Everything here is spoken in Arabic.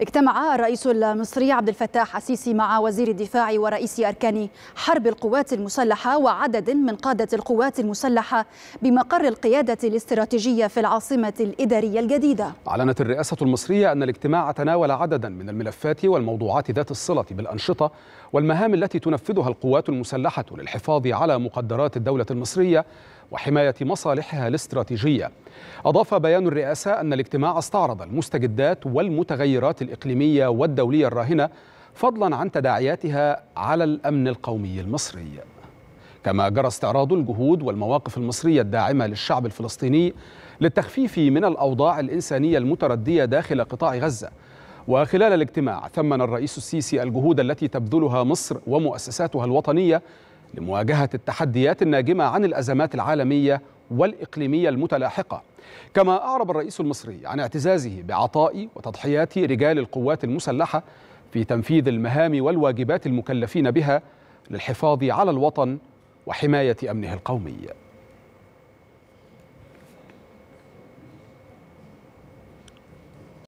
اجتمع الرئيس المصري عبد الفتاح السيسي مع وزير الدفاع ورئيس أركان حرب القوات المسلحة وعدد من قادة القوات المسلحة بمقر القيادة الاستراتيجية في العاصمة الإدارية الجديدة أعلنت الرئاسة المصرية أن الاجتماع تناول عددا من الملفات والموضوعات ذات الصلة بالأنشطة والمهام التي تنفذها القوات المسلحة للحفاظ على مقدرات الدولة المصرية وحماية مصالحها الاستراتيجية أضاف بيان الرئاسة أن الاجتماع استعرض المستجدات والمتغيرات الإقليمية والدولية الراهنة فضلا عن تداعياتها على الأمن القومي المصري كما جرى استعراض الجهود والمواقف المصرية الداعمة للشعب الفلسطيني للتخفيف من الأوضاع الإنسانية المتردية داخل قطاع غزة وخلال الاجتماع ثمن الرئيس السيسي الجهود التي تبذلها مصر ومؤسساتها الوطنية لمواجهة التحديات الناجمة عن الأزمات العالمية والإقليمية المتلاحقة كما أعرب الرئيس المصري عن اعتزازه بعطاء وتضحيات رجال القوات المسلحة في تنفيذ المهام والواجبات المكلفين بها للحفاظ على الوطن وحماية أمنه القومي